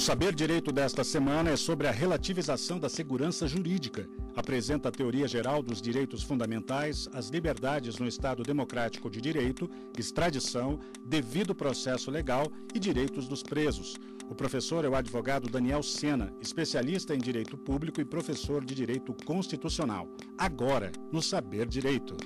O Saber Direito desta semana é sobre a relativização da segurança jurídica. Apresenta a teoria geral dos direitos fundamentais, as liberdades no Estado Democrático de Direito, extradição, devido processo legal e direitos dos presos. O professor é o advogado Daniel Sena, especialista em direito público e professor de direito constitucional. Agora, no Saber Direito.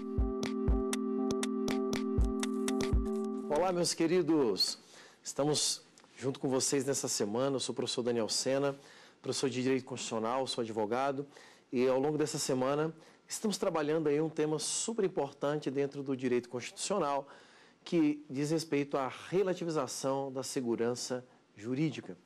Olá, meus queridos. Estamos junto com vocês nessa semana. Eu sou o professor Daniel Sena, professor de Direito Constitucional, sou advogado e ao longo dessa semana estamos trabalhando aí um tema super importante dentro do direito constitucional que diz respeito à relativização da segurança jurídica.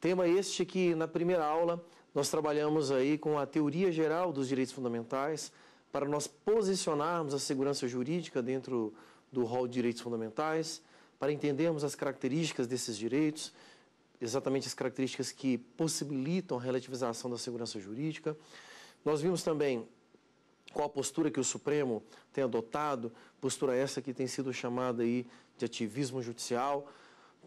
Tema este que na primeira aula nós trabalhamos aí com a teoria geral dos direitos fundamentais para nós posicionarmos a segurança jurídica dentro do rol de direitos fundamentais para entendermos as características desses direitos, exatamente as características que possibilitam a relativização da segurança jurídica. Nós vimos também qual a postura que o Supremo tem adotado, postura essa que tem sido chamada aí de ativismo judicial,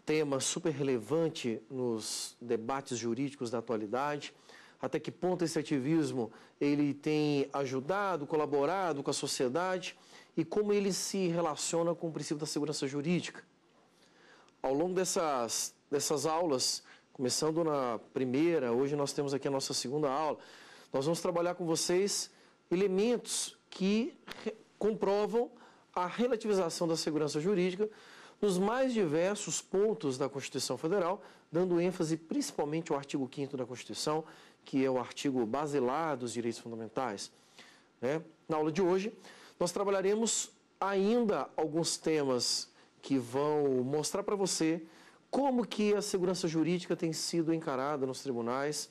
tema super relevante nos debates jurídicos da atualidade. Até que ponto esse ativismo ele tem ajudado, colaborado com a sociedade e como ele se relaciona com o princípio da segurança jurídica. Ao longo dessas, dessas aulas, começando na primeira, hoje nós temos aqui a nossa segunda aula, nós vamos trabalhar com vocês elementos que comprovam a relativização da segurança jurídica nos mais diversos pontos da Constituição Federal, dando ênfase principalmente ao artigo 5 da Constituição, que é o artigo basilar dos direitos fundamentais. Né? Na aula de hoje, nós trabalharemos ainda alguns temas que vão mostrar para você como que a segurança jurídica tem sido encarada nos tribunais,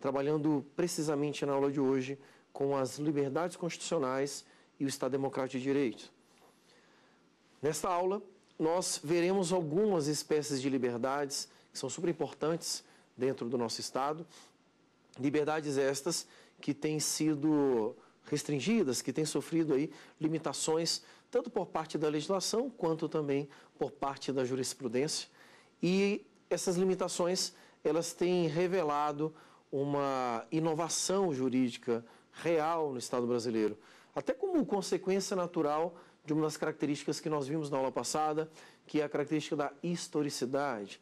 trabalhando precisamente na aula de hoje com as liberdades constitucionais e o Estado Democrático de Direito. Nesta aula, nós veremos algumas espécies de liberdades que são super importantes dentro do nosso Estado, liberdades estas que têm sido restringidas, que têm sofrido aí limitações tanto por parte da legislação quanto também por parte da jurisprudência. E essas limitações, elas têm revelado uma inovação jurídica real no Estado brasileiro, até como consequência natural de uma das características que nós vimos na aula passada, que é a característica da historicidade,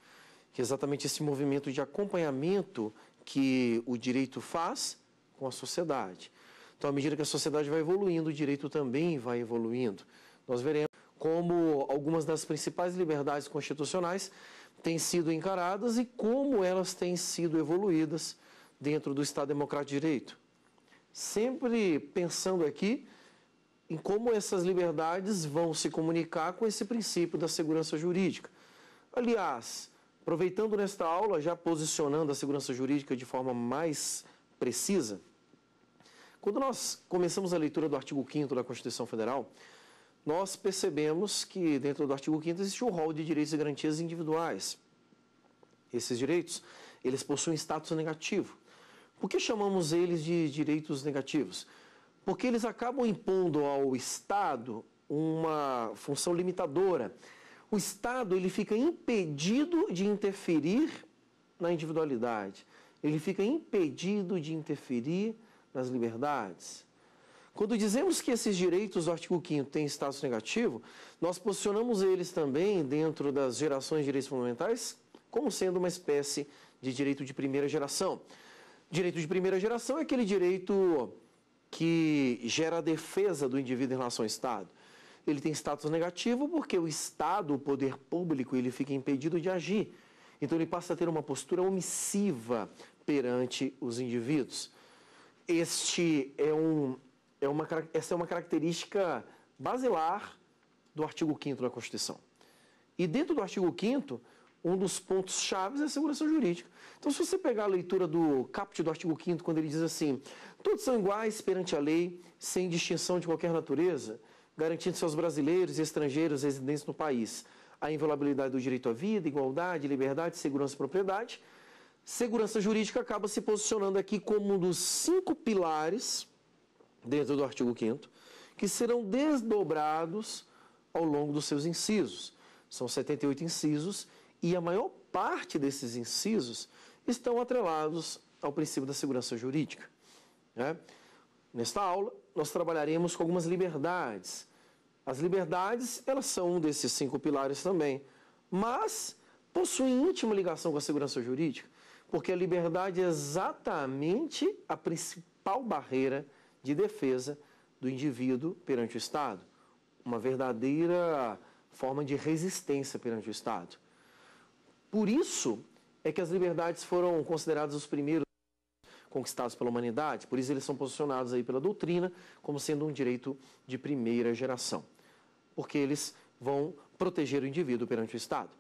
que é exatamente esse movimento de acompanhamento que o direito faz com a sociedade. Então, à medida que a sociedade vai evoluindo, o direito também vai evoluindo nós veremos como algumas das principais liberdades constitucionais têm sido encaradas e como elas têm sido evoluídas dentro do Estado Democrático de Direito. Sempre pensando aqui em como essas liberdades vão se comunicar com esse princípio da segurança jurídica. Aliás, aproveitando nesta aula, já posicionando a segurança jurídica de forma mais precisa, quando nós começamos a leitura do artigo 5 da Constituição Federal, nós percebemos que dentro do artigo 5 existe um rol de direitos e garantias individuais. Esses direitos, eles possuem status negativo. Por que chamamos eles de direitos negativos? Porque eles acabam impondo ao Estado uma função limitadora. O Estado ele fica impedido de interferir na individualidade. Ele fica impedido de interferir nas liberdades. Quando dizemos que esses direitos do artigo 5 têm status negativo, nós posicionamos eles também dentro das gerações de direitos fundamentais como sendo uma espécie de direito de primeira geração. Direito de primeira geração é aquele direito que gera a defesa do indivíduo em relação ao Estado. Ele tem status negativo porque o Estado, o poder público, ele fica impedido de agir. Então ele passa a ter uma postura omissiva perante os indivíduos. Este é um é uma, essa é uma característica basilar do artigo 5 da Constituição. E dentro do artigo 5 um dos pontos chaves é a segurança jurídica. Então, se você pegar a leitura do caput do artigo 5 quando ele diz assim, todos são iguais perante a lei, sem distinção de qualquer natureza, garantindo-se aos brasileiros e estrangeiros residentes no país a inviolabilidade do direito à vida, igualdade, liberdade, segurança e propriedade, segurança jurídica acaba se posicionando aqui como um dos cinco pilares dentro do artigo 5 que serão desdobrados ao longo dos seus incisos. São 78 incisos e a maior parte desses incisos estão atrelados ao princípio da segurança jurídica. Né? Nesta aula, nós trabalharemos com algumas liberdades. As liberdades, elas são um desses cinco pilares também, mas possuem íntima ligação com a segurança jurídica, porque a liberdade é exatamente a principal barreira de defesa do indivíduo perante o Estado, uma verdadeira forma de resistência perante o Estado. Por isso é que as liberdades foram consideradas os primeiros conquistados pela humanidade, por isso eles são posicionados aí pela doutrina como sendo um direito de primeira geração, porque eles vão proteger o indivíduo perante o Estado.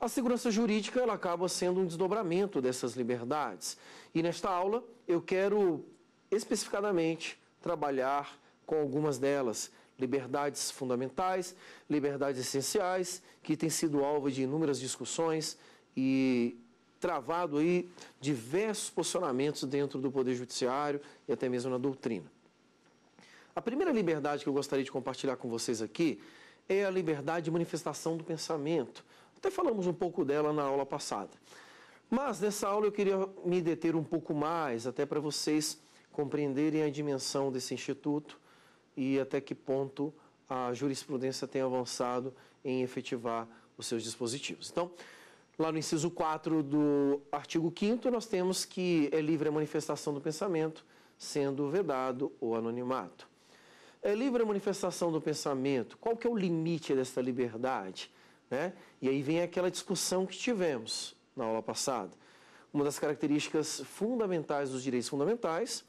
A segurança jurídica ela acaba sendo um desdobramento dessas liberdades. E nesta aula eu quero especificadamente trabalhar com algumas delas. Liberdades fundamentais, liberdades essenciais, que têm sido alvo de inúmeras discussões e travado aí diversos posicionamentos dentro do Poder Judiciário e até mesmo na doutrina. A primeira liberdade que eu gostaria de compartilhar com vocês aqui é a liberdade de manifestação do pensamento. Até falamos um pouco dela na aula passada. Mas nessa aula eu queria me deter um pouco mais, até para vocês compreenderem a dimensão desse instituto e até que ponto a jurisprudência tem avançado em efetivar os seus dispositivos. Então, lá no inciso 4 do artigo 5 nós temos que é livre a manifestação do pensamento, sendo vedado o anonimato. É livre a manifestação do pensamento. Qual que é o limite dessa liberdade? Né? E aí vem aquela discussão que tivemos na aula passada. Uma das características fundamentais dos direitos fundamentais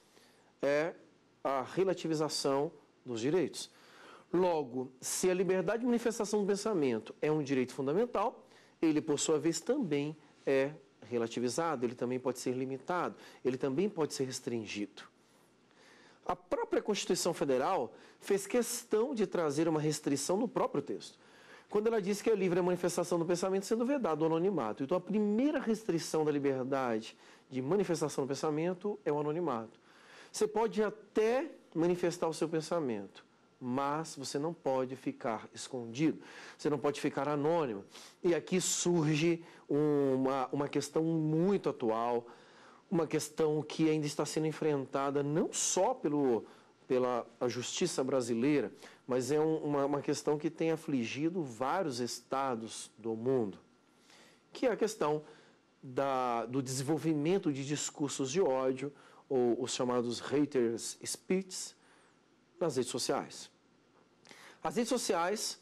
é a relativização dos direitos. Logo, se a liberdade de manifestação do pensamento é um direito fundamental, ele, por sua vez, também é relativizado, ele também pode ser limitado, ele também pode ser restringido. A própria Constituição Federal fez questão de trazer uma restrição no próprio texto, quando ela diz que é livre a manifestação do pensamento sendo vedado o anonimato. Então, a primeira restrição da liberdade de manifestação do pensamento é o anonimato. Você pode até manifestar o seu pensamento, mas você não pode ficar escondido, você não pode ficar anônimo. E aqui surge uma, uma questão muito atual, uma questão que ainda está sendo enfrentada não só pelo, pela justiça brasileira, mas é um, uma, uma questão que tem afligido vários estados do mundo, que é a questão da, do desenvolvimento de discursos de ódio, ou os chamados haters speech nas redes sociais. As redes sociais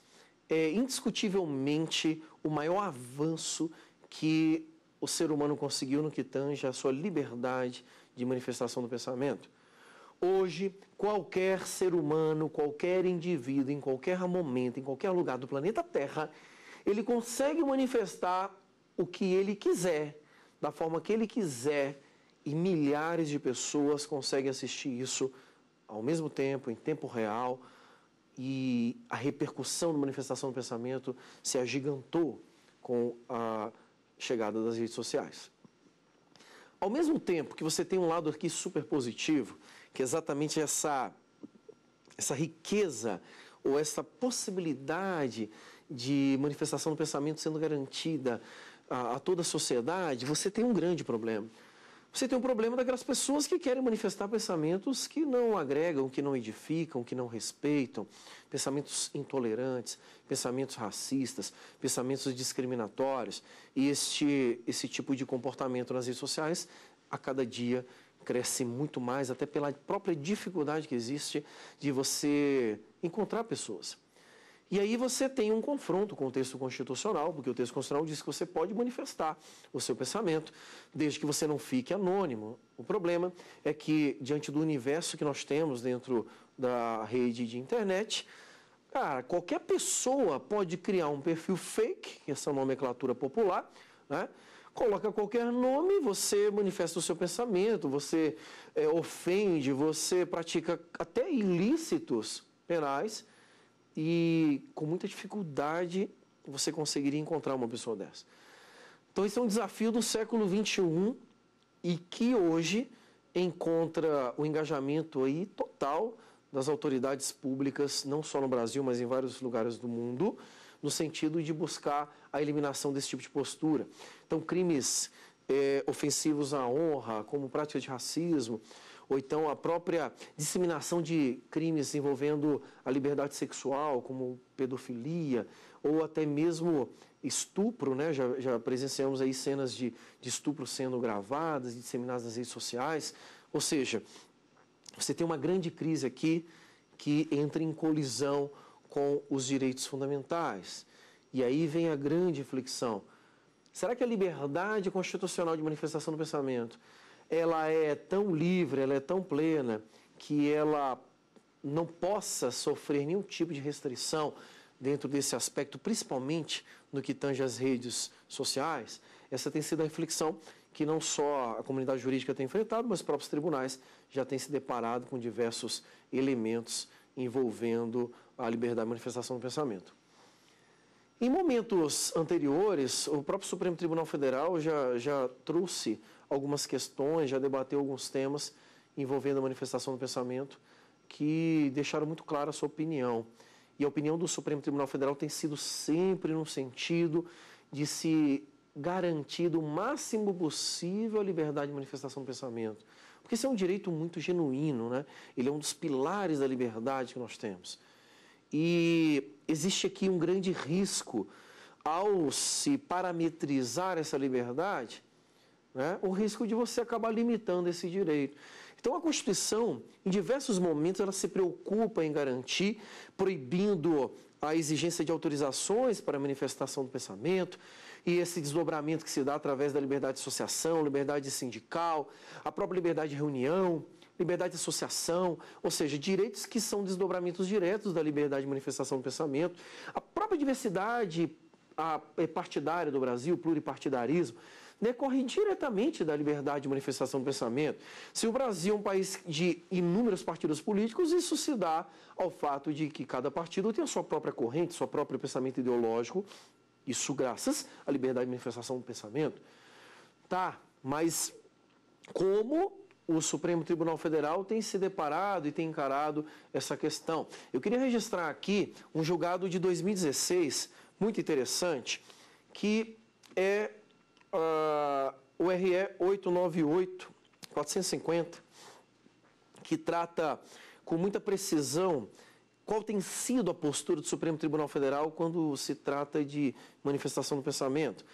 é indiscutivelmente o maior avanço que o ser humano conseguiu no que tange à sua liberdade de manifestação do pensamento. Hoje, qualquer ser humano, qualquer indivíduo, em qualquer momento, em qualquer lugar do planeta Terra, ele consegue manifestar o que ele quiser, da forma que ele quiser, e milhares de pessoas conseguem assistir isso ao mesmo tempo, em tempo real, e a repercussão da manifestação do pensamento se agigantou com a chegada das redes sociais. Ao mesmo tempo que você tem um lado aqui super positivo, que é exatamente essa, essa riqueza ou essa possibilidade de manifestação do pensamento sendo garantida a, a toda a sociedade, você tem um grande problema você tem um problema daquelas pessoas que querem manifestar pensamentos que não agregam, que não edificam, que não respeitam, pensamentos intolerantes, pensamentos racistas, pensamentos discriminatórios. E este, esse tipo de comportamento nas redes sociais, a cada dia, cresce muito mais, até pela própria dificuldade que existe de você encontrar pessoas. E aí você tem um confronto com o texto constitucional, porque o texto constitucional diz que você pode manifestar o seu pensamento, desde que você não fique anônimo. O problema é que, diante do universo que nós temos dentro da rede de internet, cara, qualquer pessoa pode criar um perfil fake, essa nomenclatura popular, né? coloca qualquer nome, você manifesta o seu pensamento, você é, ofende, você pratica até ilícitos penais e com muita dificuldade você conseguiria encontrar uma pessoa dessa. Então, esse é um desafio do século XXI e que hoje encontra o engajamento aí total das autoridades públicas, não só no Brasil, mas em vários lugares do mundo, no sentido de buscar a eliminação desse tipo de postura. Então, crimes é, ofensivos à honra, como prática de racismo, ou então a própria disseminação de crimes envolvendo a liberdade sexual, como pedofilia, ou até mesmo estupro, né? já, já presenciamos aí cenas de, de estupro sendo gravadas e disseminadas nas redes sociais. Ou seja, você tem uma grande crise aqui que entra em colisão com os direitos fundamentais. E aí vem a grande inflexão. Será que a liberdade constitucional de manifestação do pensamento ela é tão livre, ela é tão plena, que ela não possa sofrer nenhum tipo de restrição dentro desse aspecto, principalmente no que tange às redes sociais, essa tem sido a reflexão que não só a comunidade jurídica tem enfrentado, mas os próprios tribunais já têm se deparado com diversos elementos envolvendo a liberdade de manifestação do pensamento. Em momentos anteriores, o próprio Supremo Tribunal Federal já, já trouxe algumas questões, já debateu alguns temas envolvendo a manifestação do pensamento que deixaram muito clara a sua opinião. E a opinião do Supremo Tribunal Federal tem sido sempre no sentido de se garantir o máximo possível a liberdade de manifestação do pensamento. Porque isso é um direito muito genuíno, né? Ele é um dos pilares da liberdade que nós temos. E existe aqui um grande risco ao se parametrizar essa liberdade né, o risco de você acabar limitando esse direito. Então, a Constituição, em diversos momentos, ela se preocupa em garantir, proibindo a exigência de autorizações para manifestação do pensamento e esse desdobramento que se dá através da liberdade de associação, liberdade sindical, a própria liberdade de reunião, liberdade de associação, ou seja, direitos que são desdobramentos diretos da liberdade de manifestação do pensamento, a própria diversidade eh, partidária do Brasil, pluripartidarismo, decorre né, diretamente da liberdade de manifestação do pensamento. Se o Brasil é um país de inúmeros partidos políticos, isso se dá ao fato de que cada partido tem a sua própria corrente, seu próprio pensamento ideológico, isso graças à liberdade de manifestação do pensamento. Tá, mas como o Supremo Tribunal Federal tem se deparado e tem encarado essa questão? Eu queria registrar aqui um julgado de 2016, muito interessante, que é uh, o RE 898 450, que trata com muita precisão qual tem sido a postura do Supremo Tribunal Federal quando se trata de manifestação do pensamento.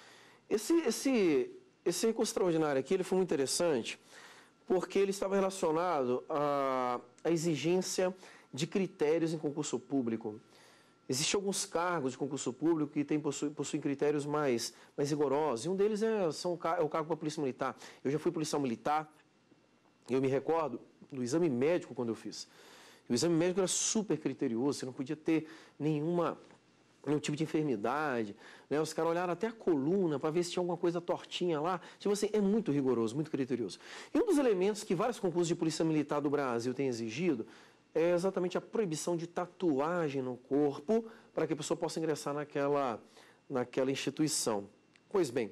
Esse, esse, esse recurso extraordinário aqui ele foi muito interessante porque ele estava relacionado à, à exigência de critérios em concurso público. Existem alguns cargos de concurso público que tem, possuem, possuem critérios mais, mais rigorosos, e um deles é, são, é o cargo para a Polícia Militar. Eu já fui policial militar, eu me recordo do exame médico quando eu fiz. O exame médico era super criterioso, você não podia ter nenhuma nenhum tipo de enfermidade, né? Os caras olharam até a coluna para ver se tinha alguma coisa tortinha lá. Tipo assim, é muito rigoroso, muito criterioso. E um dos elementos que vários concursos de polícia militar do Brasil têm exigido é exatamente a proibição de tatuagem no corpo para que a pessoa possa ingressar naquela, naquela instituição. Pois bem,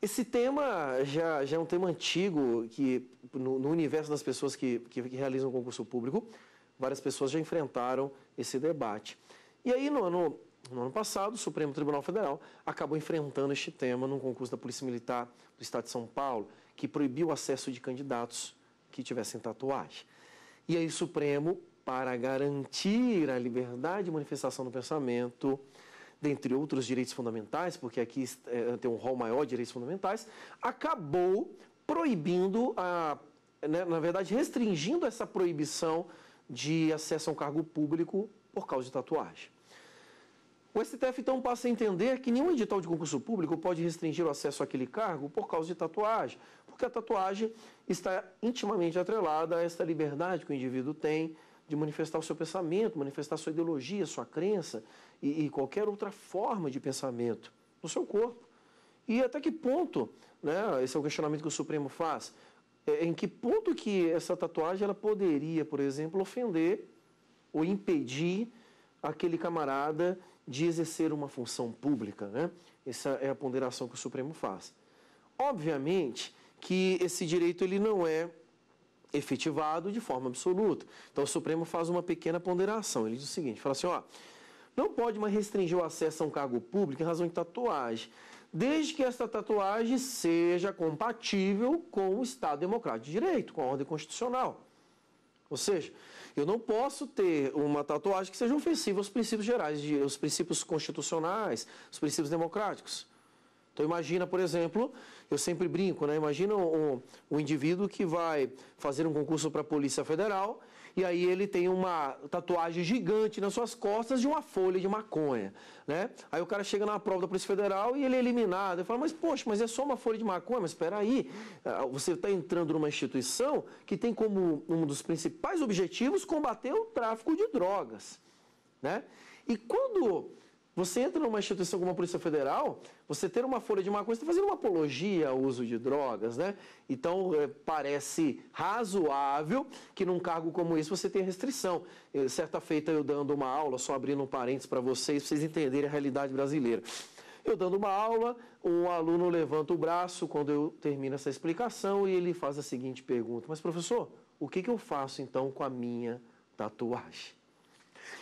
esse tema já, já é um tema antigo que no, no universo das pessoas que, que, que realizam concurso público, várias pessoas já enfrentaram esse debate. E aí, no ano, no ano passado, o Supremo Tribunal Federal acabou enfrentando este tema num concurso da Polícia Militar do Estado de São Paulo, que proibiu o acesso de candidatos que tivessem tatuagem. E aí, o Supremo, para garantir a liberdade de manifestação do pensamento, dentre outros direitos fundamentais, porque aqui é, tem um rol maior de direitos fundamentais, acabou proibindo a. Né, na verdade, restringindo essa proibição de acesso a um cargo público por causa de tatuagem. O STF então passa a entender que nenhum edital de concurso público pode restringir o acesso àquele cargo por causa de tatuagem, porque a tatuagem está intimamente atrelada a esta liberdade que o indivíduo tem de manifestar o seu pensamento, manifestar sua ideologia, sua crença e, e qualquer outra forma de pensamento no seu corpo. E até que ponto, né, esse é o questionamento que o Supremo faz, é, em que ponto que essa tatuagem ela poderia, por exemplo, ofender ou impedir aquele camarada de exercer uma função pública. Né? Essa é a ponderação que o Supremo faz. Obviamente que esse direito ele não é efetivado de forma absoluta. Então o Supremo faz uma pequena ponderação. Ele diz o seguinte, fala assim, ó, não pode mais restringir o acesso a um cargo público em razão de tatuagem, desde que esta tatuagem seja compatível com o Estado Democrático de Direito, com a ordem constitucional. Ou seja, eu não posso ter uma tatuagem que seja ofensiva aos princípios gerais, de, aos princípios constitucionais, aos princípios democráticos. Então imagina, por exemplo, eu sempre brinco, né? Imagina o, o indivíduo que vai fazer um concurso para a Polícia Federal e aí ele tem uma tatuagem gigante nas suas costas de uma folha de maconha, né? Aí o cara chega na prova da Polícia Federal e ele é eliminado. Ele fala, mas poxa, mas é só uma folha de maconha, mas espera aí, ah, você está entrando numa instituição que tem como um dos principais objetivos combater o tráfico de drogas, né? E quando você entra numa instituição como a Polícia Federal, você ter uma folha de maconha, você está fazendo uma apologia ao uso de drogas, né? Então, é, parece razoável que num cargo como esse você tenha restrição. É, certa feita, eu dando uma aula, só abrindo um parênteses para vocês, para vocês entenderem a realidade brasileira. Eu dando uma aula, um aluno levanta o braço quando eu termino essa explicação e ele faz a seguinte pergunta: Mas, professor, o que, que eu faço então com a minha tatuagem?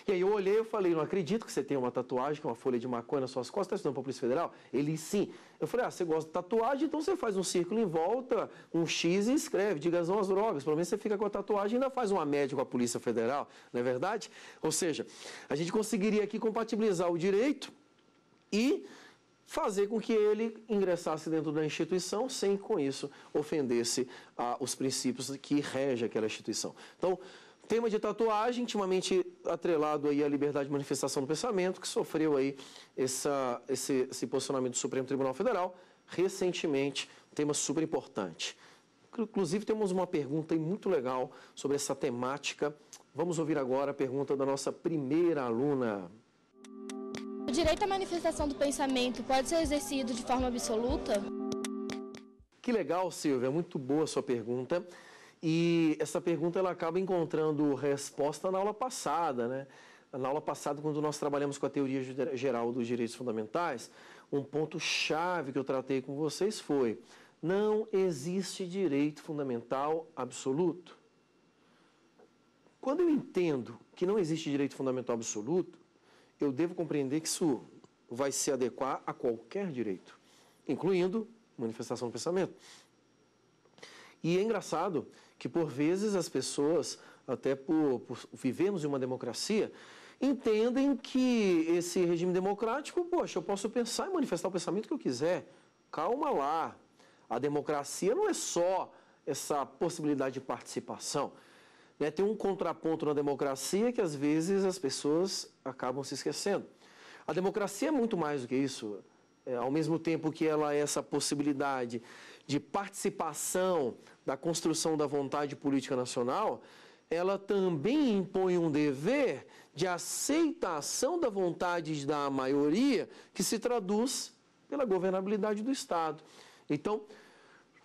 E aí eu olhei e falei, não acredito que você tenha uma tatuagem, que é uma folha de maconha nas suas costas, está estudando para a Polícia Federal? Ele, sim. Eu falei, ah, você gosta de tatuagem, então você faz um círculo em volta, um X e escreve, diga não às drogas, pelo menos você fica com a tatuagem e ainda faz uma média com a Polícia Federal, não é verdade? Ou seja, a gente conseguiria aqui compatibilizar o direito e fazer com que ele ingressasse dentro da instituição sem, com isso, ofendesse ah, os princípios que rege aquela instituição. Então, Tema de tatuagem, intimamente atrelado aí à liberdade de manifestação do pensamento, que sofreu aí essa, esse, esse posicionamento do Supremo Tribunal Federal recentemente, tema super importante. Inclusive, temos uma pergunta muito legal sobre essa temática. Vamos ouvir agora a pergunta da nossa primeira aluna. O direito à manifestação do pensamento pode ser exercido de forma absoluta? Que legal, Silvia. Muito boa a sua pergunta. E essa pergunta ela acaba encontrando resposta na aula passada, né? Na aula passada, quando nós trabalhamos com a teoria geral dos direitos fundamentais, um ponto chave que eu tratei com vocês foi: não existe direito fundamental absoluto. Quando eu entendo que não existe direito fundamental absoluto, eu devo compreender que isso vai se adequar a qualquer direito, incluindo manifestação do pensamento. E é engraçado que por vezes as pessoas, até por, por vivemos em uma democracia, entendem que esse regime democrático, poxa, eu posso pensar e manifestar o pensamento que eu quiser. Calma lá. A democracia não é só essa possibilidade de participação. Né? Tem um contraponto na democracia que às vezes as pessoas acabam se esquecendo. A democracia é muito mais do que isso. É, ao mesmo tempo que ela é essa possibilidade de participação da construção da vontade política nacional, ela também impõe um dever de aceitação da vontade da maioria, que se traduz pela governabilidade do Estado. Então,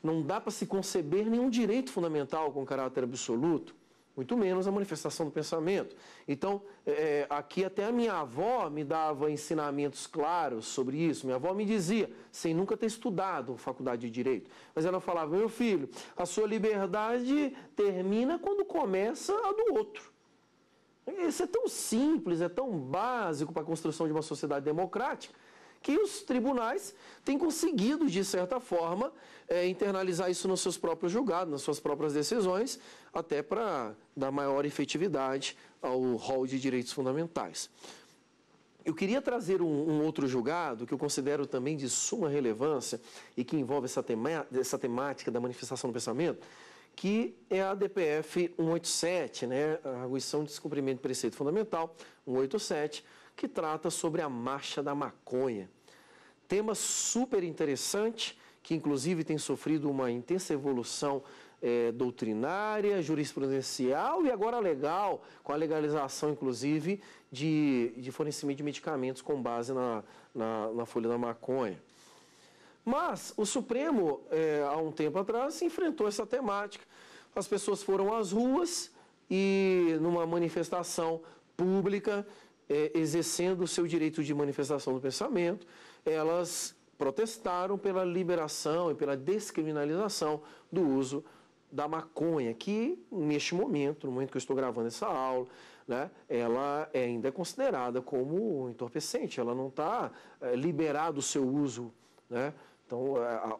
não dá para se conceber nenhum direito fundamental com caráter absoluto muito menos a manifestação do pensamento. Então, é, é, aqui até a minha avó me dava ensinamentos claros sobre isso. Minha avó me dizia, sem nunca ter estudado faculdade de direito, mas ela falava: meu filho, a sua liberdade termina quando começa a do outro. Isso é tão simples, é tão básico para a construção de uma sociedade democrática, que os tribunais têm conseguido, de certa forma, é, internalizar isso nos seus próprios julgados, nas suas próprias decisões, até para dar maior efetividade ao rol de direitos fundamentais. Eu queria trazer um, um, outro julgado que eu considero também de suma relevância e que envolve essa, tema, essa temática da manifestação do pensamento, que é a DPF 187, né? a Arguição de Descumprimento de Preceito Fundamental 187, que trata sobre a marcha da maconha. Tema super interessante, que inclusive tem sofrido uma intensa evolução é, doutrinária, jurisprudencial e agora legal, com a legalização, inclusive, de, de fornecimento de medicamentos com base na, na, na folha da maconha. Mas o Supremo, é, há um tempo atrás, enfrentou essa temática. As pessoas foram às ruas e, numa manifestação pública, é, exercendo o seu direito de manifestação do pensamento, elas protestaram pela liberação e pela descriminalização do uso da maconha, que neste momento, no momento que eu estou gravando essa aula, né, ela é ainda é considerada como entorpecente, ela não está é, liberado o seu uso, né? Então, é,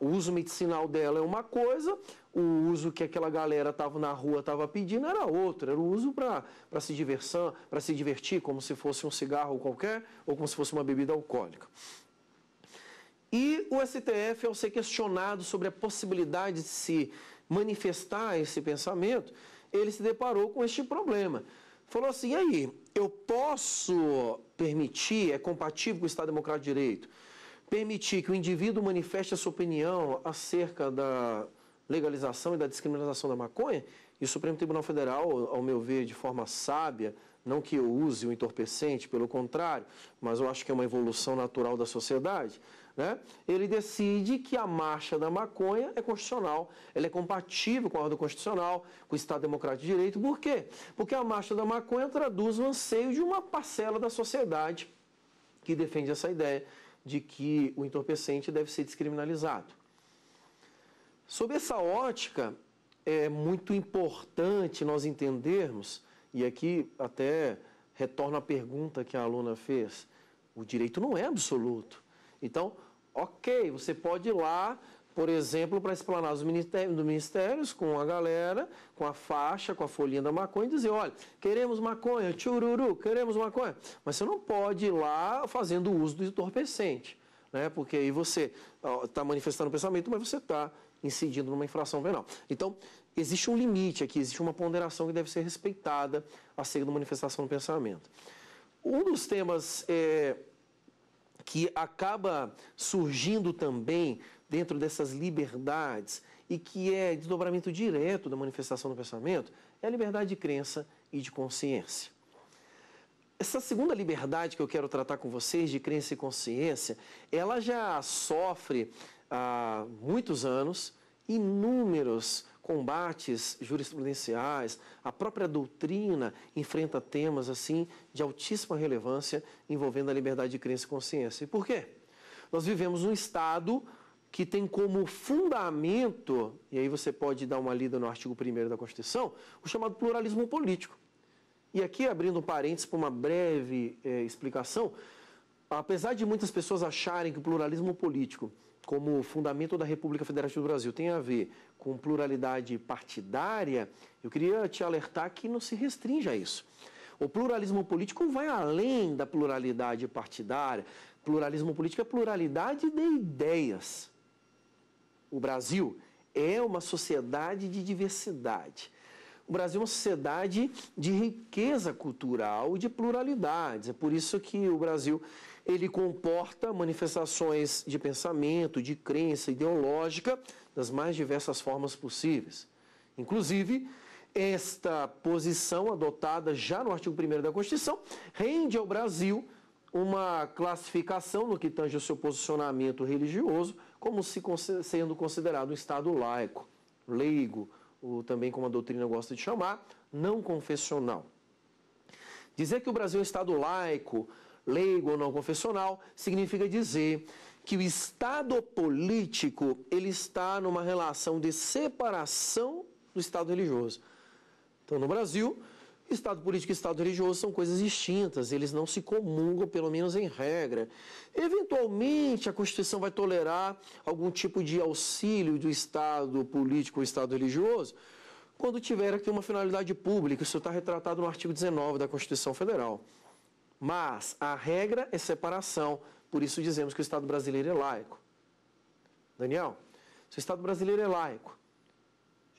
o uso medicinal dela é uma coisa, o uso que aquela galera tava na rua estava pedindo era outro, era o uso para se diversão, para se divertir, como se fosse um cigarro qualquer ou como se fosse uma bebida alcoólica. E o STF, ao ser questionado sobre a possibilidade de se manifestar esse pensamento, ele se deparou com este problema. Falou assim: e aí, eu posso permitir, é compatível com o Estado Democrático de Direito? permitir que o indivíduo manifeste a sua opinião acerca da legalização e da descriminalização da maconha, e o Supremo Tribunal Federal, ao meu ver, de forma sábia, não que eu use o entorpecente, pelo contrário, mas eu acho que é uma evolução natural da sociedade, né? ele decide que a marcha da maconha é constitucional, ela é compatível com a ordem constitucional, com o Estado Democrático de Direito. Por quê? Porque a marcha da maconha traduz o anseio de uma parcela da sociedade que defende essa ideia de que o entorpecente deve ser descriminalizado. Sob essa ótica, é muito importante nós entendermos, e aqui até retorno à pergunta que a aluna fez, o direito não é absoluto. Então, ok, você pode ir lá por exemplo, para explanar os ministérios, ministérios com a galera, com a faixa, com a folhinha da maconha e dizer, olha, queremos maconha, tchururu, queremos maconha. Mas você não pode ir lá fazendo uso do entorpecente, né? porque aí você está manifestando o pensamento, mas você está incidindo numa infração penal. Então, existe um limite aqui, existe uma ponderação que deve ser respeitada acerca da manifestação do pensamento. Um dos temas é, que acaba surgindo também dentro dessas liberdades e que é desdobramento direto da manifestação do pensamento, é a liberdade de crença e de consciência. Essa segunda liberdade que eu quero tratar com vocês, de crença e consciência, ela já sofre há muitos anos inúmeros combates jurisprudenciais, a própria doutrina enfrenta temas assim de altíssima relevância envolvendo a liberdade de crença e consciência. E por quê? Nós vivemos num estado que tem como fundamento, e aí você pode dar uma lida no artigo 1 da Constituição, o chamado pluralismo político. E aqui, abrindo um parênteses para uma breve é, explicação, apesar de muitas pessoas acharem que o pluralismo político, como fundamento da República Federativa do Brasil, tem a ver com pluralidade partidária, eu queria te alertar que não se restringe a isso. O pluralismo político vai além da pluralidade partidária. Pluralismo político é pluralidade de ideias o Brasil é uma sociedade de diversidade. O Brasil é uma sociedade de riqueza cultural e de pluralidades. É por isso que o Brasil ele comporta manifestações de pensamento, de crença ideológica das mais diversas formas possíveis. Inclusive, esta posição adotada já no artigo 1 da Constituição rende ao Brasil uma classificação no que tange ao seu posicionamento religioso como se sendo considerado um Estado laico, leigo, ou também como a doutrina gosta de chamar, não confessional. Dizer que o Brasil é um Estado laico, leigo ou não confessional, significa dizer que o Estado político ele está numa relação de separação do Estado religioso. Então, no Brasil, Estado político e Estado religioso são coisas distintas, eles não se comungam, pelo menos em regra. Eventualmente, a Constituição vai tolerar algum tipo de auxílio do Estado político ou Estado religioso, quando tiver aqui uma finalidade pública. Isso está retratado no artigo 19 da Constituição Federal. Mas a regra é separação, por isso dizemos que o Estado brasileiro é laico. Daniel, se o Estado brasileiro é laico,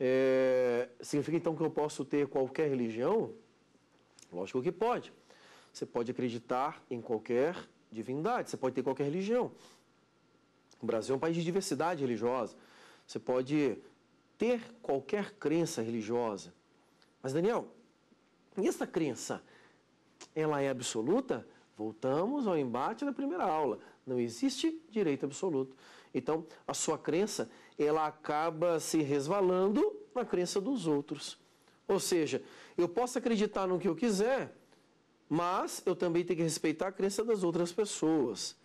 é, significa então que eu posso ter qualquer religião? Lógico que pode. Você pode acreditar em qualquer divindade, você pode ter qualquer religião. O Brasil é um país de diversidade religiosa. Você pode ter qualquer crença religiosa. Mas, Daniel, e essa crença? Ela é absoluta? Voltamos ao embate da primeira aula. Não existe direito absoluto. Então, a sua crença, ela acaba se resvalando na crença dos outros. Ou seja, eu posso acreditar no que eu quiser, mas eu também tenho que respeitar a crença das outras pessoas.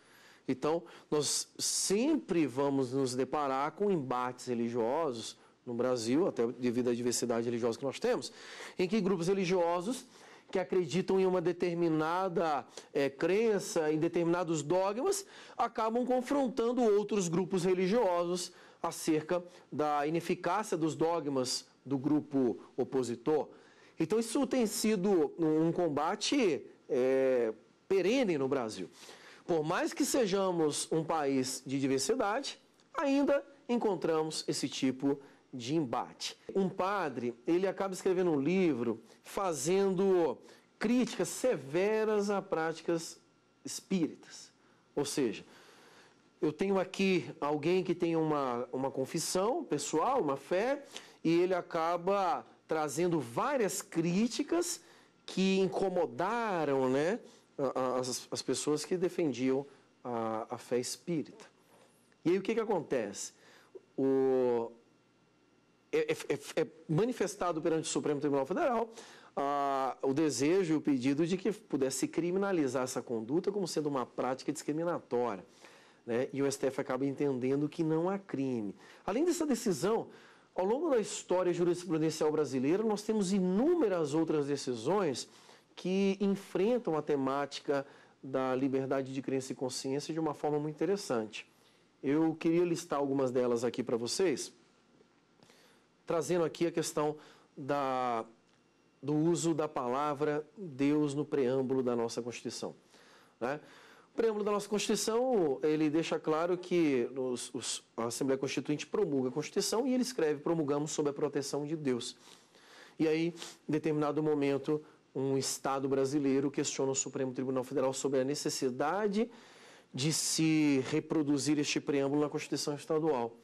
Então, nós sempre vamos nos deparar com embates religiosos no Brasil, até devido à diversidade religiosa que nós temos, em que grupos religiosos que acreditam em uma determinada é, crença, em determinados dogmas, acabam confrontando outros grupos religiosos acerca da ineficácia dos dogmas do grupo opositor. Então, isso tem sido um combate é, perene no Brasil. Por mais que sejamos um país de diversidade, ainda encontramos esse tipo de embate. Um padre, ele acaba escrevendo um livro fazendo críticas severas a práticas espíritas. Ou seja, eu tenho aqui alguém que tem uma, uma confissão pessoal, uma fé, e ele acaba trazendo várias críticas que incomodaram né, as, as pessoas que defendiam a, a fé espírita. E aí o que, que acontece? O, é, é, é, é manifestado perante o Supremo Tribunal Federal o desejo e o pedido de que pudesse criminalizar essa conduta como sendo uma prática discriminatória. Né? E o STF acaba entendendo que não há crime. Além dessa decisão, ao longo da história jurisprudencial brasileira, nós temos inúmeras outras decisões que enfrentam a temática da liberdade de crença e consciência de uma forma muito interessante. Eu queria listar algumas delas aqui para vocês, trazendo aqui a questão da, do uso da palavra Deus no preâmbulo da nossa Constituição. Né? O preâmbulo da nossa Constituição, ele deixa claro que os, a Assembleia Constituinte promulga a Constituição e ele escreve, promulgamos sob a proteção de Deus. E aí, em determinado momento, um Estado brasileiro questiona o Supremo Tribunal Federal sobre a necessidade de se reproduzir este preâmbulo na Constituição Estadual.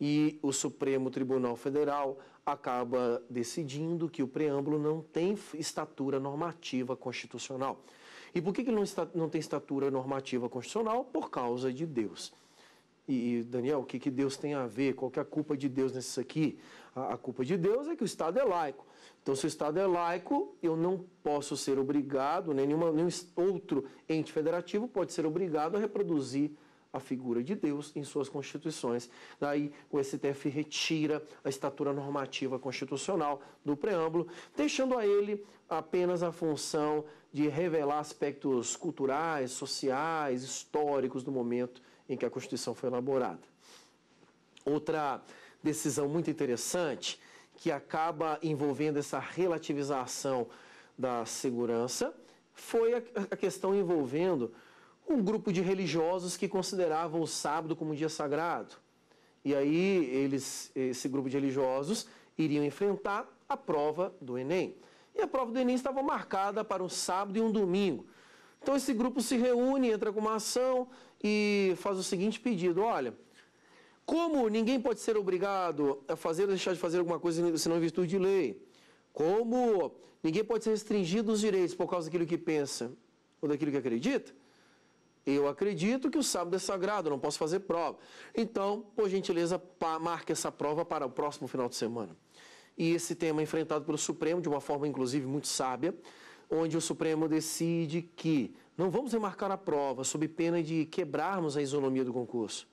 E o Supremo Tribunal Federal acaba decidindo que o preâmbulo não tem estatura normativa constitucional. E por que, que não, está, não tem estatura normativa constitucional? Por causa de Deus. E, Daniel, o que, que Deus tem a ver? Qual que é a culpa de Deus nisso aqui? A, a culpa de Deus é que o Estado é laico. Então, se o Estado é laico, eu não posso ser obrigado, nem nenhuma, nenhum outro ente federativo pode ser obrigado a reproduzir a figura de Deus em suas constituições. Daí o STF retira a estatura normativa constitucional do preâmbulo, deixando a ele apenas a função de revelar aspectos culturais, sociais, históricos do momento em que a Constituição foi elaborada. Outra decisão muito interessante que acaba envolvendo essa relativização da segurança foi a questão envolvendo um grupo de religiosos que consideravam o sábado como um dia sagrado. E aí eles, esse grupo de religiosos iriam enfrentar a prova do Enem. E a prova do Enem estava marcada para um sábado e um domingo. Então esse grupo se reúne, entra com uma ação e faz o seguinte pedido: olha, como ninguém pode ser obrigado a fazer ou deixar de fazer alguma coisa senão em virtude de lei, como ninguém pode ser restringido os direitos por causa daquilo que pensa ou daquilo que acredita, eu acredito que o sábado é sagrado, não posso fazer prova. Então, por gentileza, marque essa prova para o próximo final de semana. E esse tema é enfrentado pelo Supremo de uma forma, inclusive, muito sábia, onde o Supremo decide que não vamos remarcar a prova sob pena de quebrarmos a isonomia do concurso,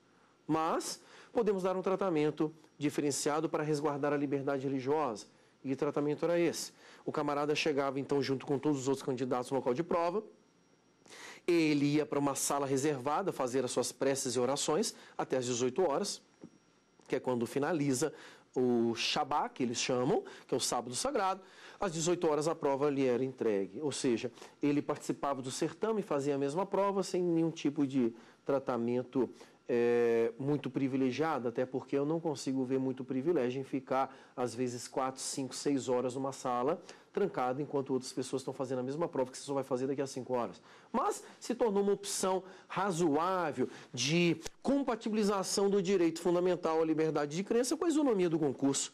mas podemos dar um tratamento diferenciado para resguardar a liberdade religiosa. E o tratamento era esse? O camarada chegava, então, junto com todos os outros candidatos no local de prova ele ia para uma sala reservada fazer as suas preces e orações até às 18 horas, que é quando finaliza o Shabá, que eles chamam, que é o sábado sagrado, às 18 horas a prova lhe era entregue. Ou seja, ele participava do sertão e fazia a mesma prova sem nenhum tipo de tratamento é, muito privilegiado, até porque eu não consigo ver muito privilégio em ficar, às vezes, 4, 5, 6 horas numa sala trancado enquanto outras pessoas estão fazendo a mesma prova que você só vai fazer daqui a cinco horas. Mas se tornou uma opção razoável de compatibilização do direito fundamental à liberdade de crença com a isonomia do concurso.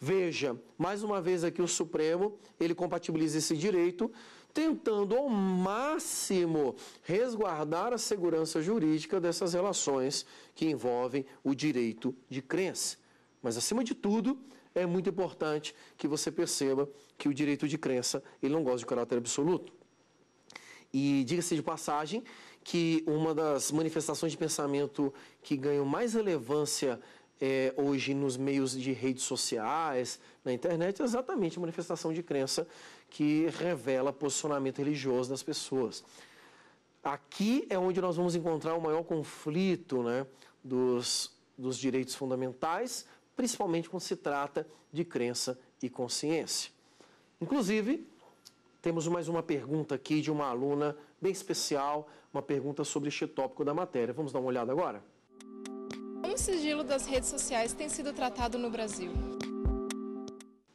Veja, mais uma vez aqui o Supremo, ele compatibiliza esse direito, tentando ao máximo resguardar a segurança jurídica dessas relações que envolvem o direito de crença. Mas, acima de tudo, é muito importante que você perceba que o direito de crença ele não gosta de caráter absoluto. E diga-se de passagem que uma das manifestações de pensamento que ganham mais relevância é, hoje nos meios de redes sociais, na internet, é exatamente a manifestação de crença que revela posicionamento religioso das pessoas. Aqui é onde nós vamos encontrar o maior conflito né, dos, dos direitos fundamentais principalmente quando se trata de crença e consciência. Inclusive, temos mais uma pergunta aqui de uma aluna bem especial, uma pergunta sobre este tópico da matéria. Vamos dar uma olhada agora? Como o sigilo das redes sociais tem sido tratado no Brasil?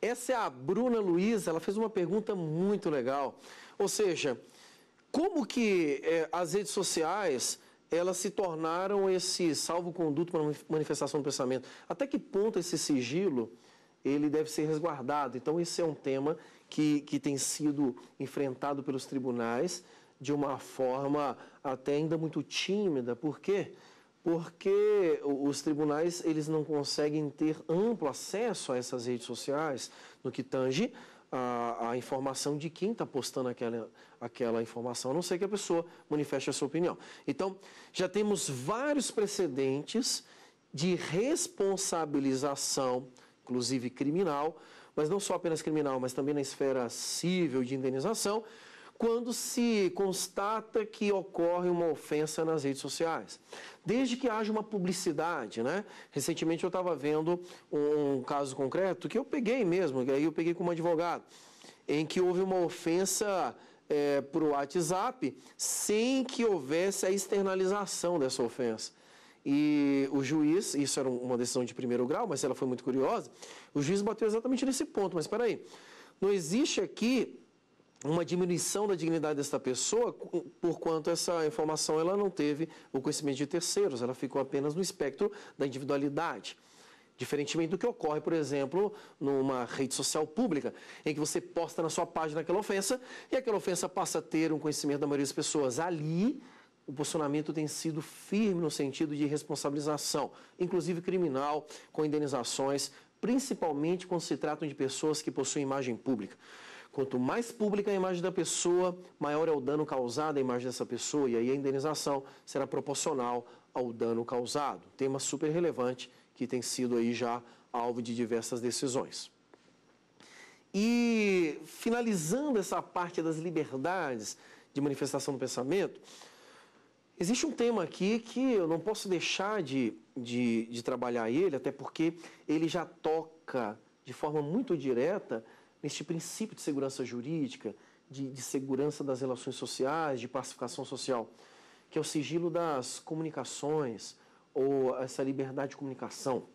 Essa é a Bruna Luiz, ela fez uma pergunta muito legal. Ou seja, como que eh, as redes sociais elas se tornaram esse salvo-conduto para manifestação do pensamento. Até que ponto esse sigilo ele deve ser resguardado? Então, esse é um tema que, que tem sido enfrentado pelos tribunais de uma forma até ainda muito tímida. Por quê? Porque os tribunais eles não conseguem ter amplo acesso a essas redes sociais no que tange a, a informação de quem está postando aquela, aquela informação, a não ser que a pessoa manifeste a sua opinião. Então, já temos vários precedentes de responsabilização, inclusive criminal, mas não só apenas criminal, mas também na esfera civil de indenização, quando se constata que ocorre uma ofensa nas redes sociais. Desde que haja uma publicidade, né? Recentemente eu estava vendo um caso concreto que eu peguei mesmo, aí eu peguei com um advogado, em que houve uma ofensa é, para o WhatsApp sem que houvesse a externalização dessa ofensa. E o juiz, isso era uma decisão de primeiro grau, mas ela foi muito curiosa, o juiz bateu exatamente nesse ponto. Mas espera aí, não existe aqui uma diminuição da dignidade desta pessoa, por quanto essa informação ela não teve o conhecimento de terceiros, ela ficou apenas no espectro da individualidade. Diferentemente do que ocorre, por exemplo, numa rede social pública, em que você posta na sua página aquela ofensa e aquela ofensa passa a ter um conhecimento da maioria das pessoas. Ali, o posicionamento tem sido firme no sentido de responsabilização, inclusive criminal, com indenizações, principalmente quando se tratam de pessoas que possuem imagem pública. Quanto mais pública a imagem da pessoa, maior é o dano causado à imagem dessa pessoa e aí a indenização será proporcional ao dano causado. Tema super relevante que tem sido aí já alvo de diversas decisões. E finalizando essa parte das liberdades de manifestação do pensamento, existe um tema aqui que eu não posso deixar de, de, de trabalhar ele, até porque ele já toca de forma muito direta neste princípio de segurança jurídica, de, de segurança das relações sociais, de pacificação social, que é o sigilo das comunicações ou essa liberdade de comunicação.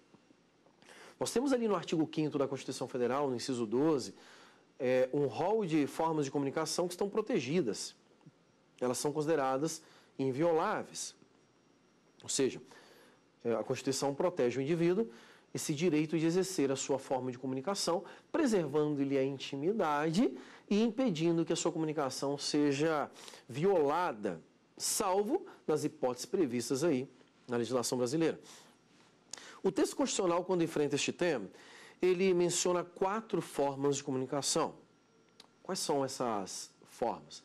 Nós temos ali no artigo 5 da Constituição Federal, no inciso 12, é, um rol de formas de comunicação que estão protegidas. Elas são consideradas invioláveis. Ou seja, é, a Constituição protege o indivíduo esse direito de exercer a sua forma de comunicação, preservando-lhe a intimidade e impedindo que a sua comunicação seja violada, salvo nas hipóteses previstas aí na legislação brasileira. O texto constitucional, quando enfrenta este tema, ele menciona quatro formas de comunicação. Quais são essas formas?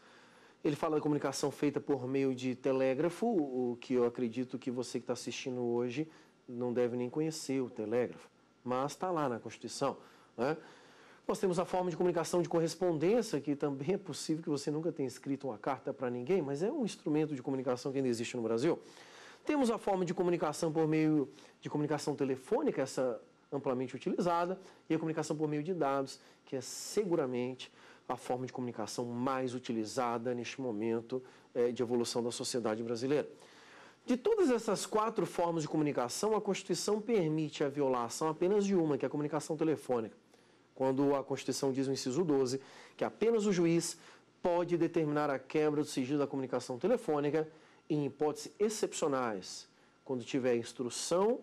Ele fala da comunicação feita por meio de telégrafo, o que eu acredito que você que está assistindo hoje não deve nem conhecer o telégrafo, mas está lá na Constituição. Né? Nós temos a forma de comunicação de correspondência, que também é possível que você nunca tenha escrito uma carta para ninguém, mas é um instrumento de comunicação que ainda existe no Brasil. Temos a forma de comunicação por meio de comunicação telefônica, essa amplamente utilizada, e a comunicação por meio de dados, que é seguramente a forma de comunicação mais utilizada neste momento é, de evolução da sociedade brasileira. De todas essas quatro formas de comunicação, a Constituição permite a violação apenas de uma, que é a comunicação telefônica. Quando a Constituição diz no inciso 12 que apenas o juiz pode determinar a quebra do sigilo da comunicação telefônica em hipóteses excepcionais, quando tiver instrução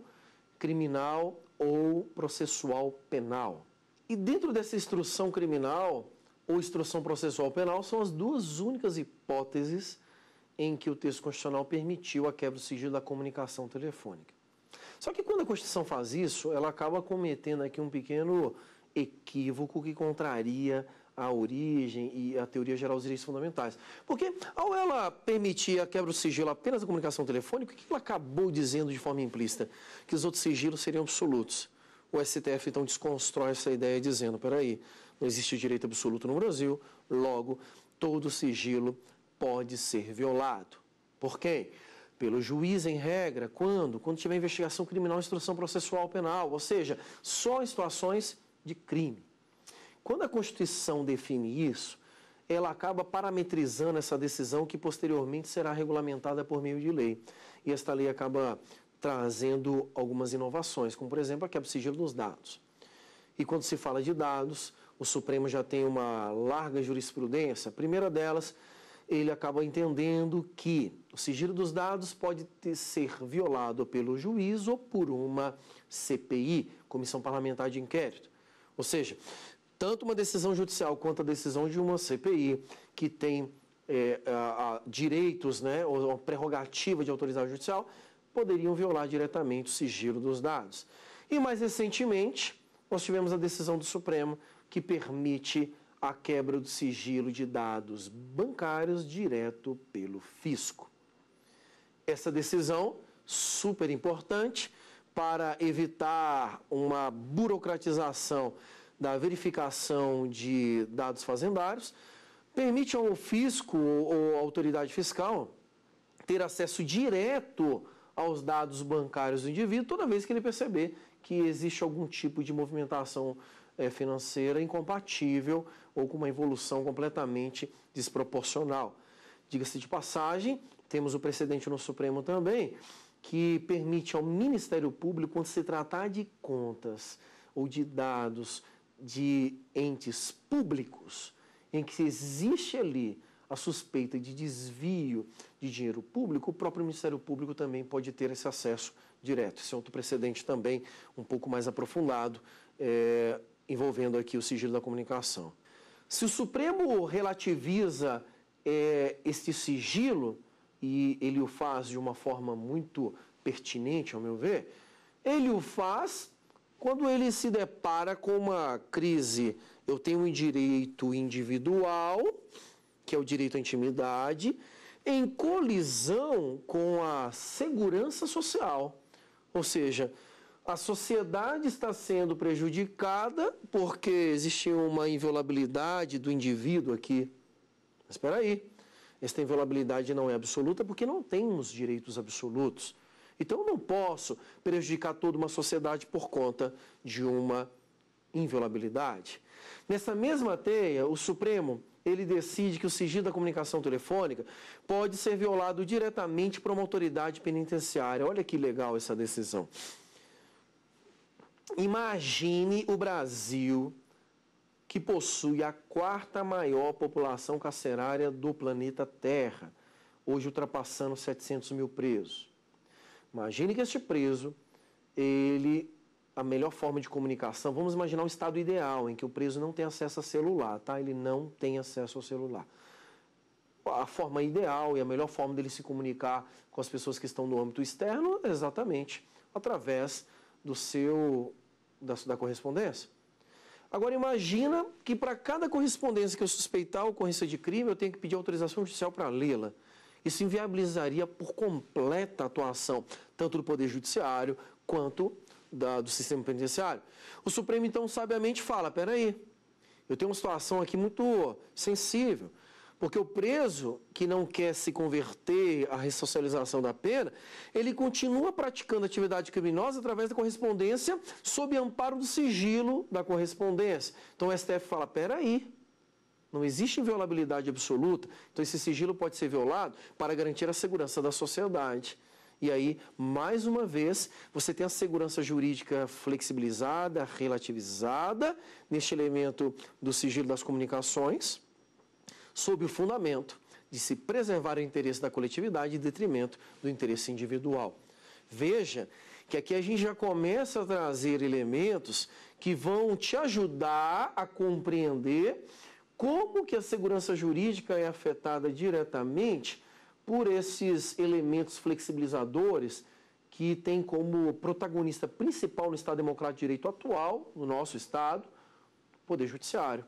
criminal ou processual penal. E dentro dessa instrução criminal ou instrução processual penal são as duas únicas hipóteses em que o texto constitucional permitiu a quebra do sigilo da comunicação telefônica. Só que quando a Constituição faz isso, ela acaba cometendo aqui um pequeno equívoco que contraria a origem e a teoria geral dos direitos fundamentais. Porque, ao ela permitir a quebra do sigilo apenas da comunicação telefônica, o que ela acabou dizendo de forma implícita? Que os outros sigilos seriam absolutos. O STF, então, desconstrói essa ideia dizendo, peraí, não existe direito absoluto no Brasil, logo, todo sigilo pode ser violado. Por quem? Pelo juiz, em regra, quando? Quando tiver investigação criminal, instrução processual penal, ou seja, só em situações de crime. Quando a Constituição define isso, ela acaba parametrizando essa decisão que posteriormente será regulamentada por meio de lei. E esta lei acaba trazendo algumas inovações, como por exemplo a quebra de sigilo dos dados. E quando se fala de dados, o Supremo já tem uma larga jurisprudência. A primeira delas ele acaba entendendo que o sigilo dos dados pode ter, ser violado pelo juiz ou por uma CPI, Comissão Parlamentar de Inquérito. Ou seja, tanto uma decisão judicial quanto a decisão de uma CPI, que tem é, a, a, direitos né, ou prerrogativa de autoridade judicial, poderiam violar diretamente o sigilo dos dados. E mais recentemente, nós tivemos a decisão do Supremo que permite a quebra do sigilo de dados bancários direto pelo fisco. Essa decisão, super importante, para evitar uma burocratização da verificação de dados fazendários, permite ao fisco ou autoridade fiscal ter acesso direto aos dados bancários do indivíduo toda vez que ele perceber que existe algum tipo de movimentação eh, financeira incompatível ou com uma evolução completamente desproporcional. Diga-se de passagem, temos o precedente no Supremo também, que permite ao Ministério Público, quando se tratar de contas ou de dados de entes públicos, em que existe ali a suspeita de desvio de dinheiro público, o próprio Ministério Público também pode ter esse acesso direto. Esse é outro precedente também, um pouco mais aprofundado, é, envolvendo aqui o sigilo da comunicação. Se o Supremo relativiza é, este sigilo, e ele o faz de uma forma muito pertinente, ao meu ver, ele o faz quando ele se depara com uma crise. Eu tenho um direito individual, que é o direito à intimidade, em colisão com a segurança social. Ou seja, a sociedade está sendo prejudicada porque existe uma inviolabilidade do indivíduo aqui. Mas espera aí, esta inviolabilidade não é absoluta porque não temos direitos absolutos. Então eu não posso prejudicar toda uma sociedade por conta de uma inviolabilidade. Nessa mesma teia, o Supremo ele decide que o sigilo da comunicação telefônica pode ser violado diretamente por uma autoridade penitenciária. Olha que legal essa decisão. Imagine o Brasil, que possui a quarta maior população carcerária do planeta Terra, hoje ultrapassando 700 mil presos. Imagine que este preso, ele, a melhor forma de comunicação, vamos imaginar um estado ideal em que o preso não tem acesso a celular, tá? Ele não tem acesso ao celular. A forma ideal e a melhor forma dele se comunicar com as pessoas que estão no âmbito externo é exatamente através do seu da, da correspondência. Agora imagina que para cada correspondência que eu suspeitar ocorrência de crime, eu tenho que pedir autorização judicial para lê-la. Isso inviabilizaria por completa a atuação tanto do Poder Judiciário quanto da, do sistema penitenciário. O Supremo, então, sabiamente fala, peraí, eu tenho uma situação aqui muito sensível. Porque o preso que não quer se converter à ressocialização da pena, ele continua praticando atividade criminosa através da correspondência sob amparo do sigilo da correspondência. Então o STF fala: peraí. Não existe inviolabilidade absoluta, então esse sigilo pode ser violado para garantir a segurança da sociedade. E aí, mais uma vez, você tem a segurança jurídica flexibilizada, relativizada, neste elemento do sigilo das comunicações, sob o fundamento de se preservar o interesse da coletividade em detrimento do interesse individual. Veja que aqui a gente já começa a trazer elementos que vão te ajudar a compreender como que a segurança jurídica é afetada diretamente por esses elementos flexibilizadores que tem como protagonista principal no Estado Democrático de Direito atual, no nosso Estado, o Poder Judiciário.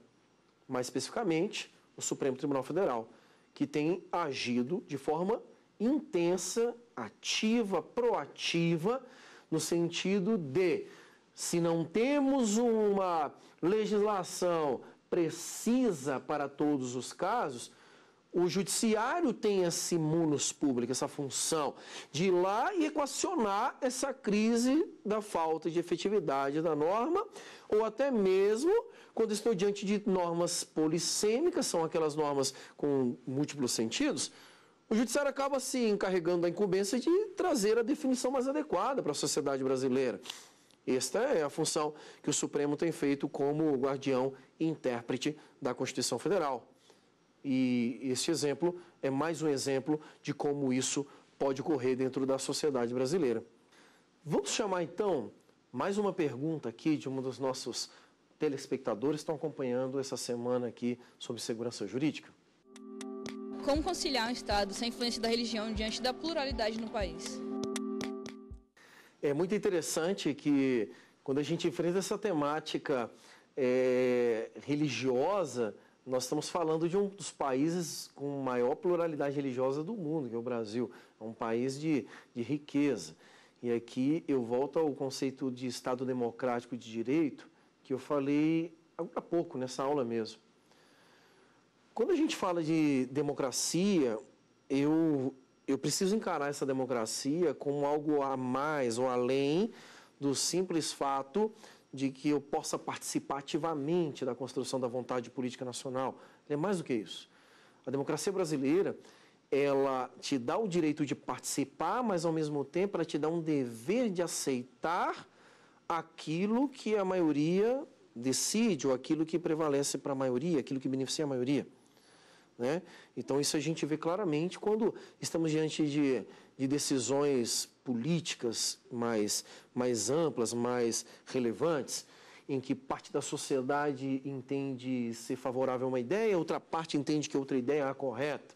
Mais especificamente, o Supremo Tribunal Federal, que tem agido de forma intensa, ativa, proativa, no sentido de se não temos uma legislação precisa para todos os casos, o judiciário tem esse munus público, essa função de ir lá e equacionar essa crise da falta de efetividade da norma, ou até mesmo quando estou diante de normas polissêmicas, são aquelas normas com múltiplos sentidos, o judiciário acaba se encarregando da incumbência de trazer a definição mais adequada para a sociedade brasileira. Esta é a função que o Supremo tem feito como guardião e intérprete da Constituição Federal. E este exemplo é mais um exemplo de como isso pode ocorrer dentro da sociedade brasileira. Vamos chamar então mais uma pergunta aqui de um dos nossos telespectadores que estão acompanhando essa semana aqui sobre segurança jurídica. Como conciliar um Estado sem influência da religião diante da pluralidade no país? É muito interessante que quando a gente enfrenta essa temática é, religiosa, nós estamos falando de um dos países com maior pluralidade religiosa do mundo, que é o Brasil. É um país de, de riqueza. E aqui eu volto ao conceito de Estado democrático de direito, que eu falei há pouco, nessa aula mesmo. Quando a gente fala de democracia, eu, eu preciso encarar essa democracia como algo a mais ou além do simples fato de que eu possa participar ativamente da construção da vontade política nacional. É mais do que isso. A democracia brasileira, ela te dá o direito de participar, mas ao mesmo tempo ela te dá um dever de aceitar aquilo que a maioria decide ou aquilo que prevalece para a maioria, aquilo que beneficia a maioria. Né? Então, isso a gente vê claramente quando estamos diante de, de decisões políticas mais, mais amplas, mais relevantes, em que parte da sociedade entende ser favorável a uma ideia, outra parte entende que outra ideia é a correta.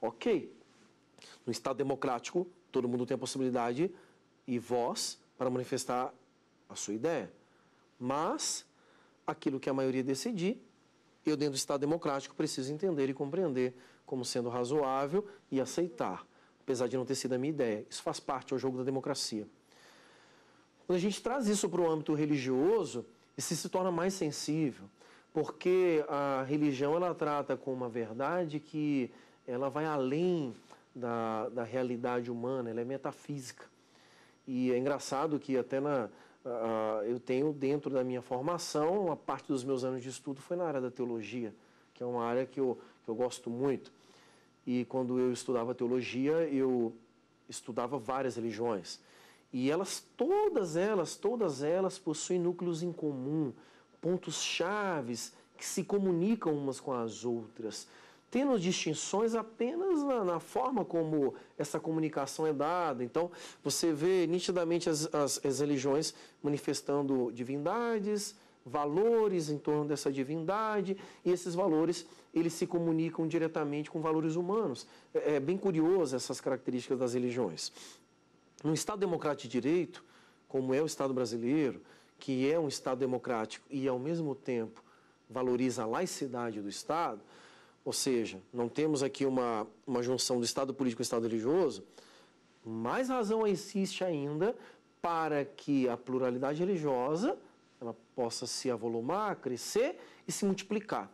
Ok. No Estado democrático, todo mundo tem a possibilidade e voz para manifestar a sua ideia. Mas aquilo que a maioria decidir, eu, dentro do Estado democrático, preciso entender e compreender como sendo razoável e aceitar apesar de não ter sido a minha ideia. Isso faz parte, do jogo da democracia. Quando a gente traz isso para o âmbito religioso, isso se torna mais sensível, porque a religião ela trata com uma verdade que ela vai além da, da realidade humana, ela é metafísica. E é engraçado que até na, Uh, eu tenho dentro da minha formação, uma parte dos meus anos de estudo foi na área da teologia, que é uma área que eu, que eu gosto muito. E quando eu estudava teologia, eu estudava várias religiões. E elas, todas elas, todas elas possuem núcleos em comum, pontos chaves que se comunicam umas com as outras, tendo distinções apenas na, na forma como essa comunicação é dada. Então, você vê nitidamente as, as, as religiões manifestando divindades, valores em torno dessa divindade e esses valores eles se comunicam diretamente com valores humanos. É, é bem curioso essas características das religiões. No Estado democrático de direito, como é o Estado brasileiro, que é um Estado democrático e ao mesmo tempo valoriza a laicidade do Estado, ou seja, não temos aqui uma, uma junção do Estado político e Estado religioso, mais razão existe ainda para que a pluralidade religiosa ela possa se avolumar, crescer e se multiplicar.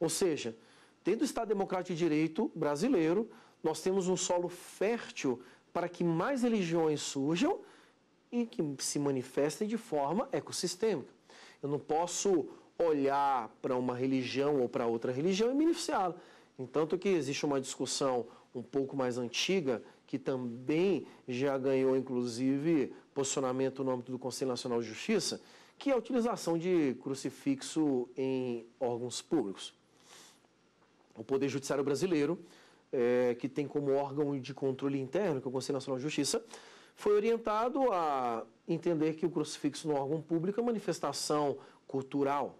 Ou seja, dentro do Estado Democrático de Direito brasileiro, nós temos um solo fértil para que mais religiões surjam e que se manifestem de forma ecossistêmica. Eu não posso olhar para uma religião ou para outra religião e beneficiá-la. Entanto que existe uma discussão um pouco mais antiga, que também já ganhou, inclusive, posicionamento no âmbito do Conselho Nacional de Justiça, que é a utilização de crucifixo em órgãos públicos. O Poder Judiciário Brasileiro, é, que tem como órgão de controle interno, que é o Conselho Nacional de Justiça, foi orientado a entender que o crucifixo no órgão público é manifestação cultural.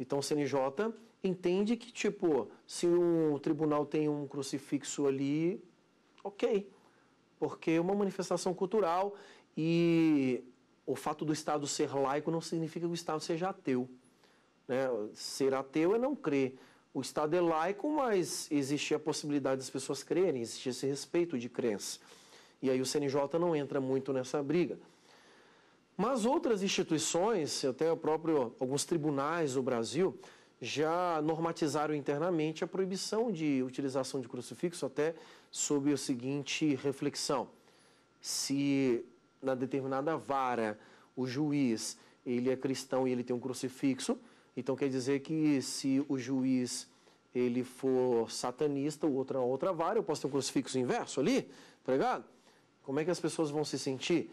Então o CNJ entende que, tipo, se um tribunal tem um crucifixo ali, ok, porque é uma manifestação cultural e o fato do Estado ser laico não significa que o Estado seja ateu. Né? Ser ateu é não crer. O Estado é laico, mas existe a possibilidade das pessoas crerem, existe esse respeito de crença. E aí o CNJ não entra muito nessa briga. Mas outras instituições, até o próprio, alguns tribunais do Brasil, já normatizaram internamente a proibição de utilização de crucifixo, até sob a seguinte reflexão: se na determinada vara, o juiz, ele é cristão e ele tem um crucifixo, então quer dizer que se o juiz ele for satanista, ou outra é outra vara, eu posso ter um crucifixo inverso ali, tá Como é que as pessoas vão se sentir?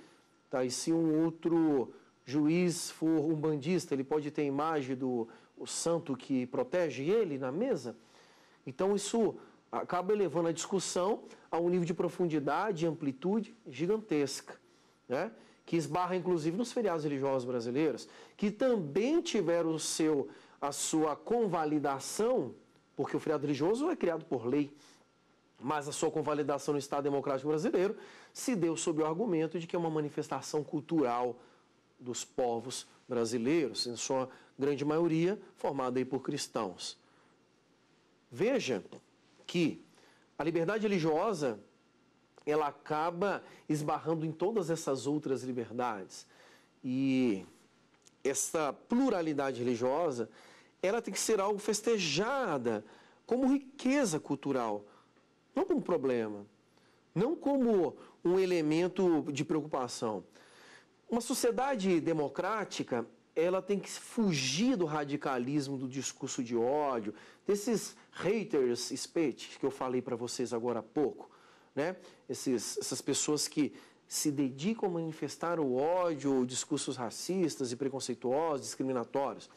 Tá, e se um outro juiz for um bandista, ele pode ter a imagem do santo que protege ele na mesa? Então isso acaba elevando a discussão a um nível de profundidade e amplitude gigantesca né? que esbarra inclusive nos feriados religiosos brasileiros, que também tiveram o seu, a sua convalidação, porque o feriado religioso é criado por lei, mas a sua convalidação no Estado Democrático Brasileiro se deu sob o argumento de que é uma manifestação cultural dos povos brasileiros, em sua grande maioria formada por cristãos. Veja que a liberdade religiosa ela acaba esbarrando em todas essas outras liberdades. E essa pluralidade religiosa, ela tem que ser algo festejada como riqueza cultural, não como problema, não como um elemento de preocupação. Uma sociedade democrática, ela tem que fugir do radicalismo, do discurso de ódio, desses haters speech que eu falei para vocês agora há pouco né? Esses, essas pessoas que se dedicam a manifestar o ódio ou discursos racistas e preconceituosos, discriminatórios.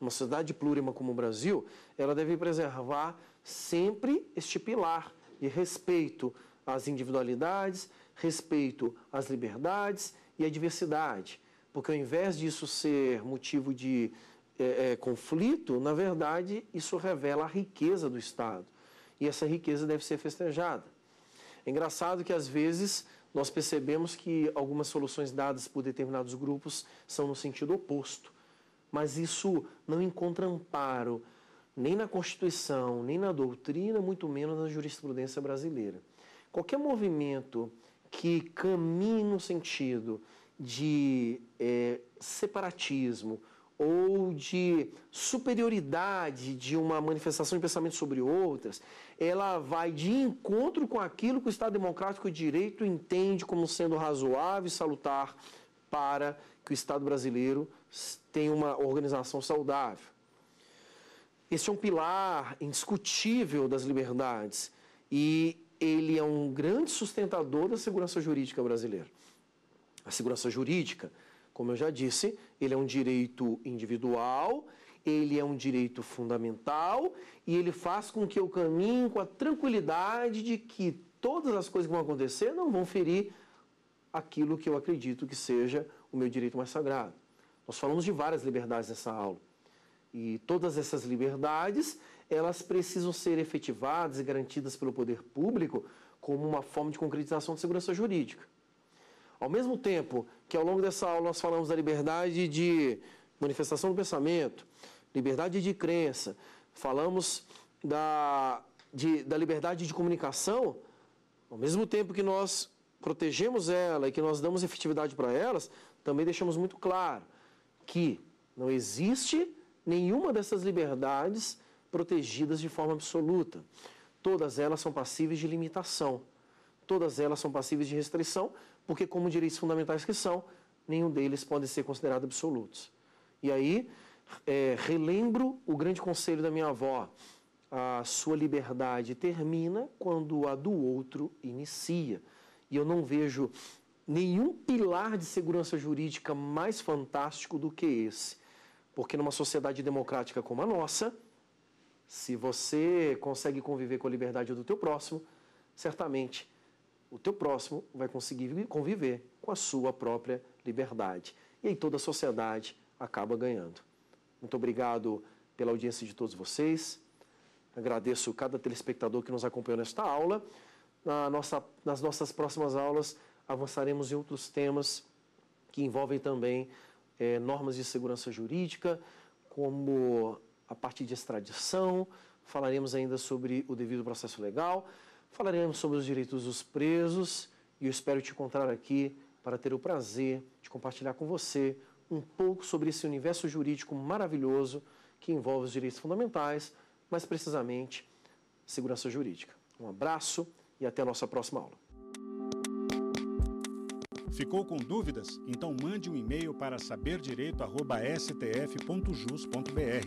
numa sociedade plurima como o Brasil, ela deve preservar sempre este pilar de respeito às individualidades, respeito às liberdades e à diversidade. Porque ao invés disso ser motivo de é, é, conflito, na verdade, isso revela a riqueza do Estado. E essa riqueza deve ser festejada. É engraçado que, às vezes, nós percebemos que algumas soluções dadas por determinados grupos são no sentido oposto, mas isso não encontra amparo nem na Constituição, nem na doutrina, muito menos na jurisprudência brasileira. Qualquer movimento que caminhe no sentido de é, separatismo ou de superioridade de uma manifestação de pensamento sobre outras, ela vai de encontro com aquilo que o Estado Democrático de Direito entende como sendo razoável e salutar para que o Estado brasileiro tenha uma organização saudável. Esse é um pilar indiscutível das liberdades e ele é um grande sustentador da segurança jurídica brasileira. A segurança jurídica como eu já disse, ele é um direito individual, ele é um direito fundamental e ele faz com que eu caminhe com a tranquilidade de que todas as coisas que vão acontecer não vão ferir aquilo que eu acredito que seja o meu direito mais sagrado. Nós falamos de várias liberdades nessa aula. E todas essas liberdades, elas precisam ser efetivadas e garantidas pelo poder público como uma forma de concretização de segurança jurídica. Ao mesmo tempo que ao longo dessa aula nós falamos da liberdade de manifestação do pensamento, liberdade de crença, falamos da, de, da liberdade de comunicação, ao mesmo tempo que nós protegemos ela e que nós damos efetividade para elas, também deixamos muito claro que não existe nenhuma dessas liberdades protegidas de forma absoluta. Todas elas são passíveis de limitação, todas elas são passíveis de restrição, porque, como direitos fundamentais que são, nenhum deles pode ser considerado absolutos. E aí, é, relembro o grande conselho da minha avó: a sua liberdade termina quando a do outro inicia. E eu não vejo nenhum pilar de segurança jurídica mais fantástico do que esse. Porque numa sociedade democrática como a nossa, se você consegue conviver com a liberdade do teu próximo, certamente o teu próximo vai conseguir conviver com a sua própria liberdade. E aí toda a sociedade acaba ganhando. Muito obrigado pela audiência de todos vocês. Agradeço cada telespectador que nos acompanhou nesta aula. Na nossa, nas nossas próximas aulas, avançaremos em outros temas que envolvem também é, normas de segurança jurídica, como a parte de extradição, falaremos ainda sobre o devido processo legal. Falaremos sobre os direitos dos presos e eu espero te encontrar aqui para ter o prazer de compartilhar com você um pouco sobre esse universo jurídico maravilhoso que envolve os direitos fundamentais, mais precisamente segurança jurídica. Um abraço e até a nossa próxima aula. Ficou com dúvidas? Então mande um e-mail para saberdireito@stf.jus.br